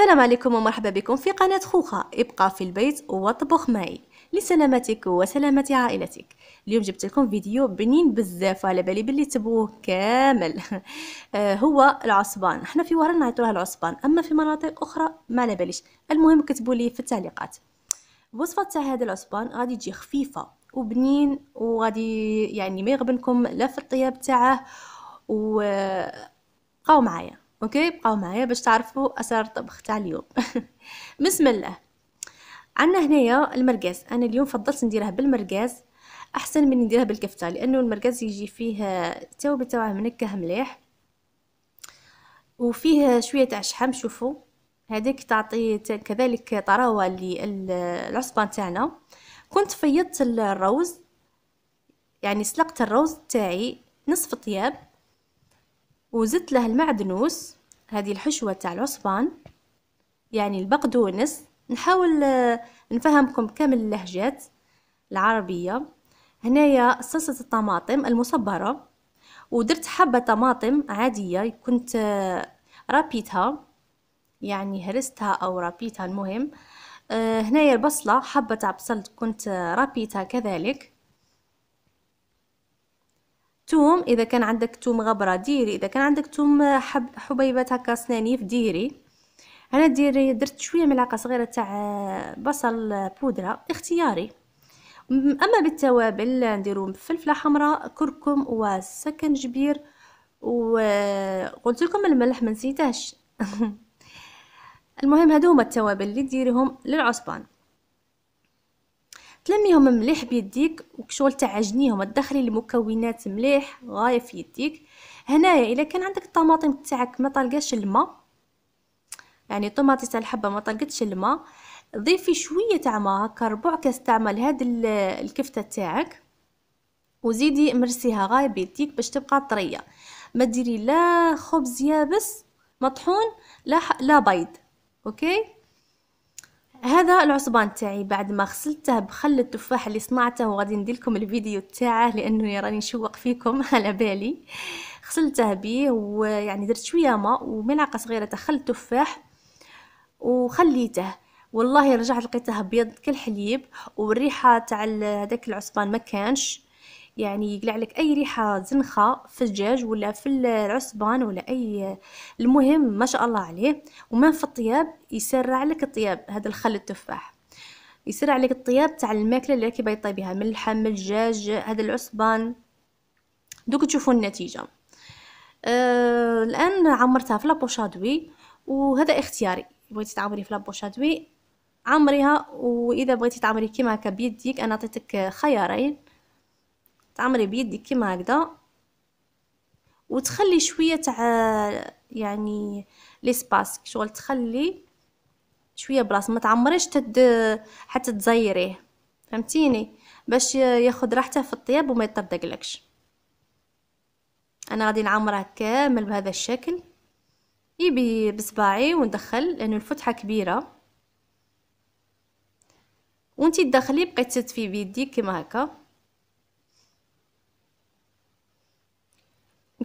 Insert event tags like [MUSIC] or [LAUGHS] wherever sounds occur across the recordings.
السلام عليكم ومرحبا بكم في قناة خوخة ابقى في البيت واطبخ معي لسلامتك وسلامة عائلتك اليوم جبت لكم فيديو بنين بزاف على بالي بلي تبوه كامل [LAUGHS] آه، هو العصبان حنا في وهران نعيطوها العصبان اما في مناطق اخرى ما على باليش المهم كتبوا لي في التعليقات الوصفه تاع هذا العصبان غادي تجي خفيفه وبنين وغادي يعني ما يغبنكم لا في الطياب تاعه و بقاو آه، معايا اوكي بقاو معايا باش تعرفوا اسرار الطبخ تاع اليوم [LAUGHS] بسم الله عندنا هنايا المرقاز انا اليوم فضلت نديرها بالمرقاز احسن من نديرها بالكفته لانه المرقاز يجي فيه التوابل تاعه منكه مليح وفيه شويه تاع شحم شوفوا هذيك تعطي كذلك طراوه للعصبان تاعنا كنت فيضت الروز يعني سلقت الروز تاعي نصف طياب وزدت له المعدنوس هذه الحشوة تاع العصبان يعني البقدونس نحاول آه، نفهمكم كامل اللهجات العربية هنايا صلصة الطماطم المصبرة ودرت حبة طماطم عادية كنت آه، رابيتها يعني هرستها أو رابيتها المهم آه، هنايا البصلة حبة تاع بصل كنت رابيتها كذلك توم اذا كان عندك توم غبره ديري اذا كان عندك توم حب حبيبات هكا صنانيف ديري انا ديري درت شويه ملعقه صغيره تاع آه، بصل بودره اختياري اما بالتوابل نديرو فلفله حمراء كركم وسكنجبير وقلت آه، لكم الملح ما نسيتهش [LAUGHS] المهم هادو هما التوابل اللي ديريهم للعصبان تلميهم مليح بيديك وكشغل تعجنيهم تدخلي المكونات مليح غايه في يديك هنايا الا كان عندك الطماطم تاعك ما طلقاش الماء يعني طوماطي تاع الحبه ما طلقتش الماء ضيفي شويه تاع ما هكا ربع كاس تاع ما لهاد الكفته تاعك وزيدي مرسيها غايه بيديك باش تبقى طريه ما ديري لا خبز يابس مطحون لا لا بيض اوكي هذا العصبان تاعي بعد ما غسلته بخل التفاح اللي صنعته وغادي ندير لكم الفيديو تاعه لانه راني نشوق فيكم [LAUGHS] على بالي غسلته بيه ويعني درت شويه ماء وملعقه صغيره تاع خل التفاح وخليته والله رجعت لقيته ابيض كالحليب والريحه تاع هذاك العصبان ما كانش يعني يقلع لك اي ريحه زنخه في الدجاج ولا في العصبان ولا اي المهم ما شاء الله عليه وما في الطياب يسرع لك الطياب هذا الخل التفاح يسرع لك الطياب تاع الماكله اللي راكي باغي طيبيها من اللحم الدجاج هذا العصبان دوك تشوفوا النتيجه آه الان عمرتها في لابوشادوي وهذا اختياري بغيتي تعمري في لابوشادوي عمريها واذا بغيتي تعمري كيما هكا بيديك انا عطيتك خيارين تعمري بيدك كيما هكذا وتخلي شويه تاع يعني ليسباس شغل تخلي شويه بلاصه ما تعمريش تد حتى تزيريه فهمتيني باش ياخد راحته في الطياب وما يطردقلكش انا غادي نعمره كامل بهذا الشكل يبي بصباعي وندخل لانه الفتحه كبيره وانتي تدخلي بقيت تدفي بيديك كما هكا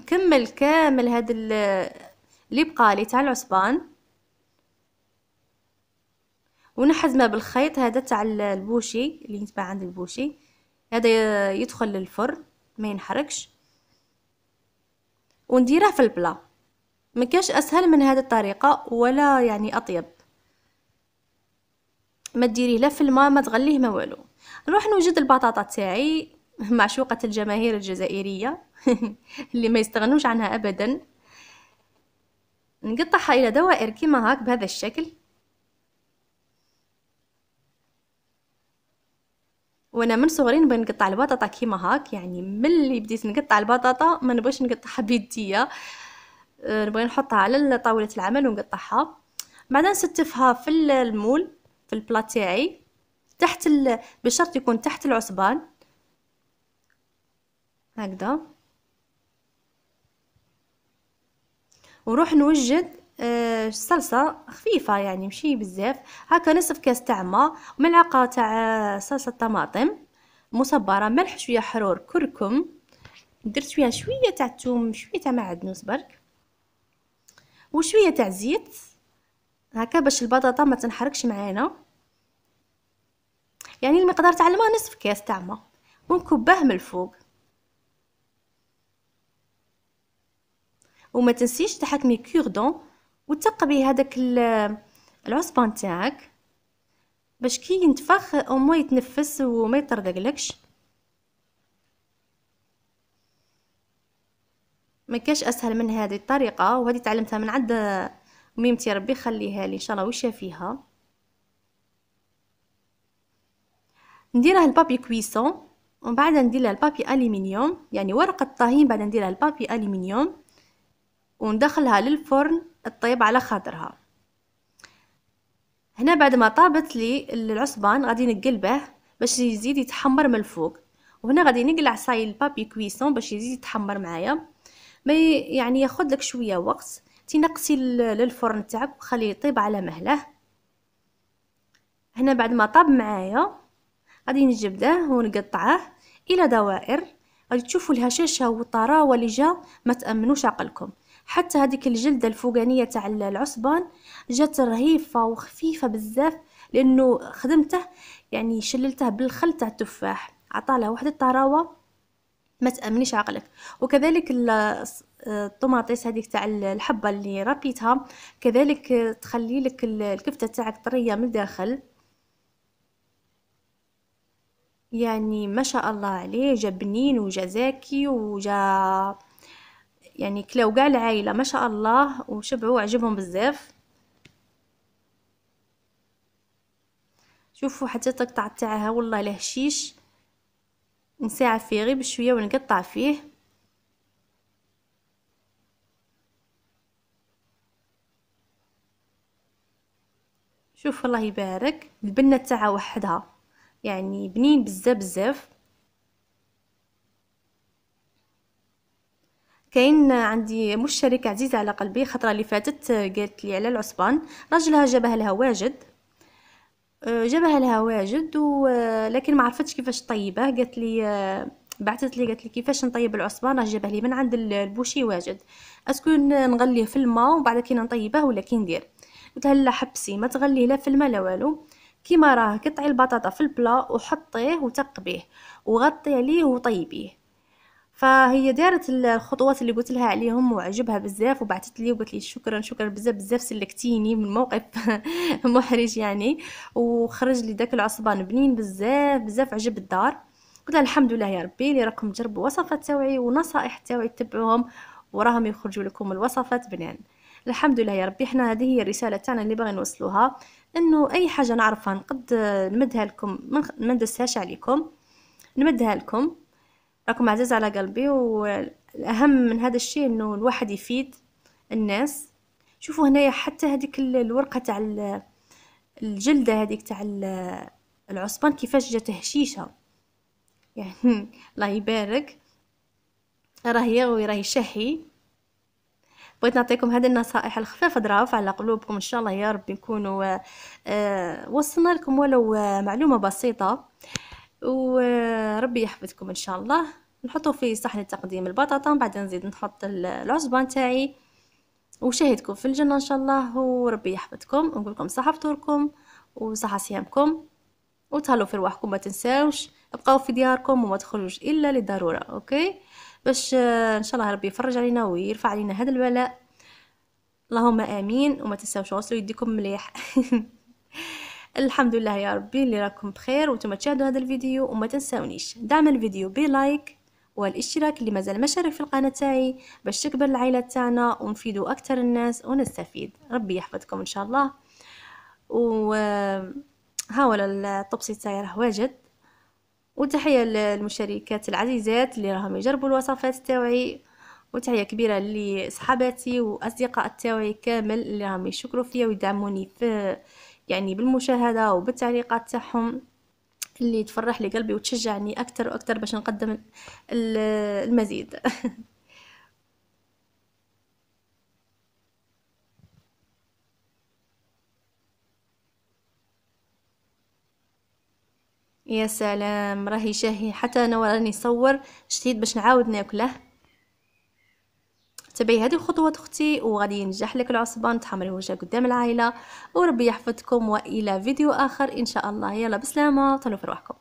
نكمل كامل هاد اللي بقالي تاع العصبان ونحزمه بالخيط هذا تاع البوشي اللي يتباع عند البوشي هذا يدخل للفرن ما ينحرقش ونديره في البلا ما كاش اسهل من هذه الطريقه ولا يعني اطيب ما ديريه لا في الماء ما تغليه ما والو نروح نوجد البطاطا تاعي [LAUGHS] معشوقة الجماهير الجزائرية [LAUGHS] اللي ما يستغنوش عنها أبدا نقطعها إلى دوائر كما هاك بهذا الشكل وانا من صغري نبغي نقطع البطاطا كيما هاك يعني ملي بديت نقطع البطاطا ما نبغيش نقطعها بيديا أه، نبغي نحطها على طاولة العمل ونقطعها بعدها نستفها في المول في البلاط تاعي تحت ال... بشرط يكون تحت العصبان هكذا وروح نوجد آه، صلصه خفيفه يعني ماشي بزاف هكا نصف كاس تاع ماء ملعقه تاع آه، صلصه طماطم مصبره ملح شويه حرور كركم درت فيها شويه تاع الثوم شويه تاع معدنوس برك وشويه تاع زيت هكا باش البطاطا ما تنحركش معانا يعني المقدار تاع الماء نصف كاس تاع ماء ونكبه من الفوق وما تنسيش تحكمي كيردون وتقبي هذاك العصبان تاعك باش كي ينتفخ او ما يتنفس وما يطردقلكش ما كاش اسهل من هذه الطريقه وهذه تعلمتها من عند ميمتي ربي خليها لي ان شاء الله ويشافيها نديرها البابي كويسون ومن بعد نديرها البابي الومنيوم يعني ورقه الطهي بعد نديرها البابي الومنيوم وندخلها للفرن تطيب على خاطرها هنا بعد ما طابت لي العصبان غادي نقلبه باش يزيد يتحمر من الفوق وهنا غادي نقلع صاي البابي كويسون باش يزيد يتحمر معايا ما يعني ياخذ لك شويه وقت تنقصي للفرن تاعك وخليه يطيب على مهله هنا بعد ما طاب معايا غادي نجبده ونقطعه الى دوائر غادي تشوفوا الهشاشه والطراوه اللي جا ما تامنوش عقلكم حتى هذيك الجلده الفوقانيه تاع العصبان جات رهيفه وخفيفه بزاف لانه خدمته يعني شللته بالخل تاع التفاح عطاله واحد الطراوه ما تامنيش عقلك وكذلك الطماطيس هذيك تاع الحبه اللي ربيتها كذلك تخلي لك الكفته تاعك طريه من الداخل يعني ما شاء الله عليه جا بنين وجا زاكي وجا يعني كلاو كاع العائله ما شاء الله وشبعوا عجبهم بزاف شوفوا حتى التقطع تاعها والله له شيش نساعة فيه غير بشويه ونقطع فيه شوف الله يبارك البنه تاعها وحدها يعني بنين بزاف بزاف كاين عندي مشترك عزيز على قلبي خطرة اللي فاتت آه، قالت لي على العصبان راجلها جابها لها واجد آه، جابها لها واجد ولكن آه، ما عرفتش كيفاش طيبه قالت لي بعثت لي قالت لي كيفاش نطيب العصبان راه جابه لي من عند البوشي واجد اسكو نغليه في الماء وبعد كي نطيبه ولا كي ندير قلت لها لا حبسي ما تغليه لا في الماء لا والو كيما راه قطعي البطاطا في البلا وحطيه وتقبيه وغطي عليه وطيبيه فهي دارت الخطوات اللي قلت لها عليهم وعجبها بزاف وبعثت لي وقالت لي شكرا شكرا بزاف بزاف سلكتيني من موقف [LAUGHS] محرج يعني وخرج لي داك العصبان بنين بزاف بزاف عجب الدار قلت لها الحمد لله يا ربي اللي راكم تجربوا وصفات تاوعي ونصائح تاوعي تتبعوهم وراهم يخرجوا لكم الوصفات بنان الحمد لله يا ربي احنا هذه هي الرساله تاعنا اللي باغي نوصلوها انه اي حاجه نعرفها نقد نمدها لكم ما ندسهاش عليكم نمدها لكم رقم عزيز على قلبي والأهم من هذا الشيء أنه الواحد يفيد الناس شوفوا هنايا حتى هذيك الورقة تاع الجلدة هذيك تاع العصبان كيفاش جات هشيشة يعني [LAUGHS] الله يبارك راهي يغوي راهي شهي بغيت نعطيكم هذه النصائح الخفيفه ضراف على قلوبكم ان شاء الله يا رب نكونوا آه، وصلنا لكم ولو آه، معلومه بسيطه وربي يحفظكم ان شاء الله نحطو في صحن تقديم البطاطا من بعد نزيد نحط العصبه نتاعي وشاهدكم في الجنه ان شاء الله وربي يحفظكم نقول لكم صحه فطوركم وصحه صيامكم وتهلاو في رواحكم ما تنساوش ابقاو في دياركم وما تخرجوش الا للضروره اوكي باش آه، ان شاء الله ربي يفرج علينا ويرفع علينا هذا البلاء اللهم امين وما تنساوش غسلوا يديكم مليح [LAUGHS] الحمد لله يا ربي اللي راكم بخير وانتم تشاهدوا هذا الفيديو وما تنساونيش دعم الفيديو بلايك والاشتراك اللي مازال ما شارك في القناه تاعي باش تكبر العائله تاعنا ونفيدوا اكثر الناس ونستفيد ربي يحفظكم ان شاء الله و ها هو الطبسي تاعي راه واجد وتحيه للمشاركات العزيزات اللي راهم يجربوا الوصفات تاعي وتحيه كبيره لصحاباتي واصدقاء تاعي كامل اللي راهم يشكروا فيا ويدعموني في يعني بالمشاهدة وبالتعليقات تاعهم اللي تفرح لي قلبي وتشجعني أكتر وأكثر باش نقدم المزيد [LAUGHS] يا سلام راهي شاهي حتى انا وراني نصور جديد باش نعاود ناكله تبعي هذه الخطوات اختي وغادي ينجح لك العصبان تحمري وجهك قدام العائله وربي يحفظكم والى فيديو اخر ان شاء الله يلا بسلامه تهلاو في روحكم